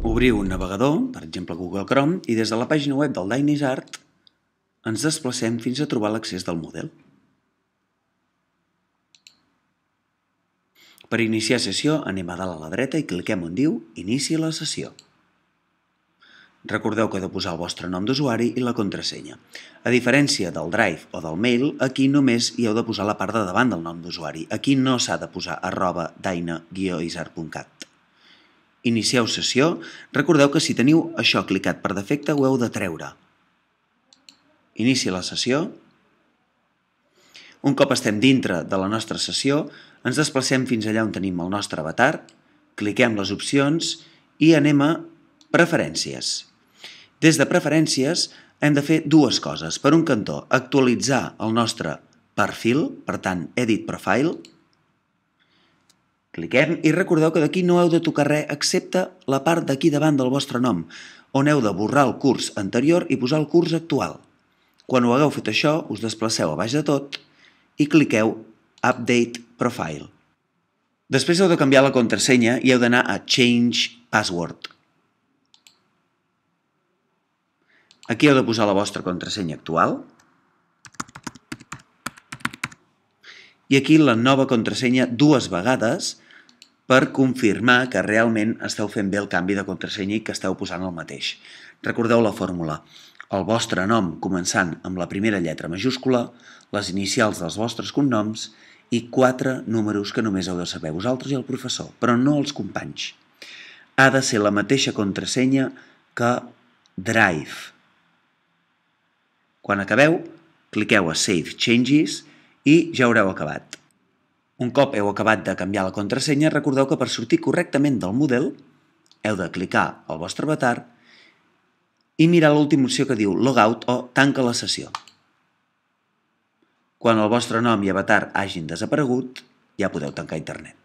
Obriu un navegador, per exemple Google Chrome, i des de la pàgina web del Art ens desplacem fins a trobar l'accés del model. Per iniciar sessió anem a dalt a la dreta i cliquem on diu Inicia la sessió. Recordeu que heu de posar el vostre nom d'usuari i la contrasenya. A diferència del Drive o del Mail, aquí només hi heu de posar la part de davant del nom d'usuari. Aquí no s'ha de posar arroba daina-isar.cat. Inicieu sessió. Recordeu que si teniu això clicat per defecte ho heu de treure. Inicia la sessió. Un cop estem dintre de la nostra sessió, ens desplacem fins allà on tenim el nostre avatar, cliquem les opcions i anem a Preferències. Des de Preferències hem de fer dues coses. Per un cantó, actualitzar el nostre perfil, per tant, Edit Profile, Cliquem i recordeu que d'aquí no heu de tocar res excepte la part d'aquí davant del vostre nom, on heu de borrar el curs anterior i posar el curs actual. Quan ho hagueu fet això, us desplaceu a baix de tot i cliqueu Update Profile. Després heu de canviar la contrasenya i heu d'anar a Change Password. Aquí heu de posar la vostra contrasenya actual i aquí la nova contrasenya dues vegades per confirmar que realment esteu fent bé el canvi de contrasenya i que esteu posant el mateix. Recordeu la fórmula. El vostre nom començant amb la primera lletra majúscula, les inicials dels vostres cognoms i quatre números que només heu de saber vosaltres i el professor, però no els companys. Ha de ser la mateixa contrasenya que Drive. Quan acabeu, cliqueu a Save Changes i ja haureu acabat. Un cop heu acabat de canviar la contrasenya, recordeu que per sortir correctament del model heu de clicar al vostre avatar i mirar l'última opció que diu Logout o Tanca la sessió. Quan el vostre nom i avatar hagin desaparegut, ja podeu tancar internet.